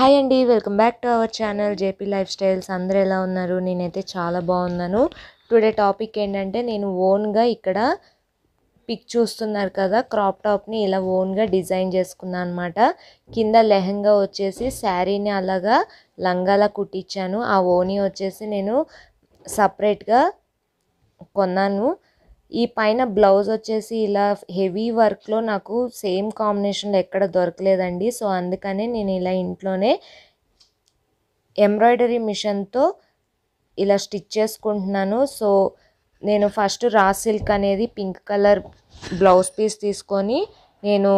hi అండి welcome back to our channel JP lifestyles అందరూ ఎలా ఉన్నారు నేనైతే చాలా బాగున్నాను టుడే టాపిక్ ఏంటంటే నేను ఓన్గా ఇక్కడ పిక్ చూస్తున్నారు కదా క్రాప్ టాప్ని ఇలా ఓన్గా డిజైన్ చేసుకున్నాను అనమాట కింద లెహంగా వచ్చేసి శారీని అలాగా లంగాలా కుట్టించాను ఆ ఓని వచ్చేసి నేను సపరేట్గా కొన్నాను ఈ పైన బ్లౌజ్ వచ్చేసి ఇలా హెవీ వర్క్లో నాకు సేమ్ కాంబినేషన్లో ఎక్కడ దొరకలేదండి సో అందుకనే నేను ఇలా ఇంట్లోనే ఎంబ్రాయిడరీ మిషన్తో ఇలా స్టిచ్ చేసుకుంటున్నాను సో నేను ఫస్ట్ రా సిల్క్ అనేది పింక్ కలర్ బ్లౌజ్ పీస్ తీసుకొని నేను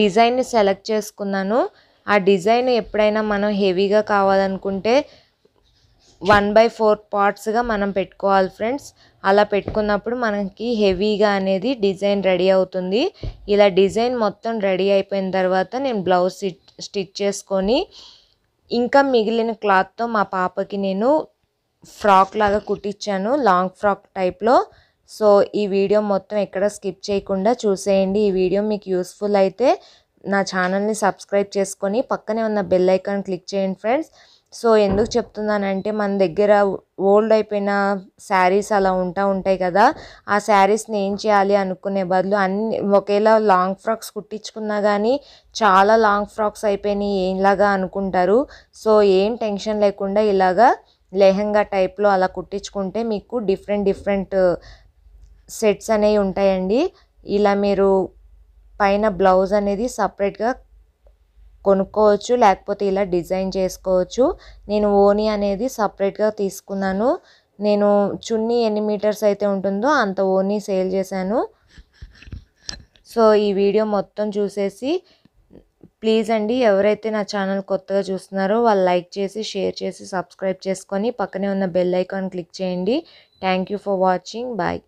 డిజైన్ సెలెక్ట్ చేసుకున్నాను ఆ డిజైన్ ఎప్పుడైనా మనం హెవీగా కావాలనుకుంటే వన్ బై ఫోర్ పార్ట్స్గా మనం పెట్టుకోవాలి ఫ్రెండ్స్ అలా పెట్టుకున్నప్పుడు మనకి హెవీగా అనేది డిజైన్ రెడీ అవుతుంది ఇలా డిజైన్ మొత్తం రెడీ అయిపోయిన తర్వాత నేను బ్లౌజ్ స్టిచ్ చేసుకొని ఇంకా మిగిలిన క్లాత్తో మా పాపకి నేను ఫ్రాక్ లాగా కుట్టించాను లాంగ్ ఫ్రాక్ టైప్లో సో ఈ వీడియో మొత్తం ఎక్కడ స్కిప్ చేయకుండా చూసేయండి ఈ వీడియో మీకు యూస్ఫుల్ అయితే నా ఛానల్ని సబ్స్క్రైబ్ చేసుకొని పక్కనే ఉన్న బెల్ ఐకాన్ క్లిక్ చేయండి ఫ్రెండ్స్ సో ఎందుకు చెప్తున్నానంటే మన దగ్గర ఓల్డ్ అయిపోయిన శారీస్ అలా ఉంటా ఉంటాయి కదా ఆ శారీస్ని ఏం చేయాలి అనుకునే బదులు అన్ని ఒకేలా లాంగ్ ఫ్రాక్స్ కుట్టించుకున్నా కానీ చాలా లాంగ్ ఫ్రాక్స్ అయిపోయినాయి ఏంలాగా అనుకుంటారు సో ఏం టెన్షన్ లేకుండా ఇలాగా లెహంగా టైప్లో అలా కుట్టించుకుంటే మీకు డిఫరెంట్ డిఫరెంట్ సెట్స్ అనేవి ఉంటాయండి ఇలా మీరు పైన బ్లౌజ్ అనేది సపరేట్గా కొనుక్కోవచ్చు లేకపోతే ఇలా డిజైన్ చేసుకోవచ్చు నేను ఓని అనేది సపరేట్గా తీసుకున్నాను నేను చున్నీ ఎన్ని మీటర్స్ అయితే ఉంటుందో అంత ఓని సేల్ చేశాను సో ఈ వీడియో మొత్తం చూసేసి ప్లీజ్ అండి ఎవరైతే నా ఛానల్ కొత్తగా చూస్తున్నారో వాళ్ళు లైక్ చేసి షేర్ చేసి సబ్స్క్రైబ్ చేసుకొని పక్కనే ఉన్న బెల్ ఐకాన్ క్లిక్ చేయండి థ్యాంక్ ఫర్ వాచింగ్ బాయ్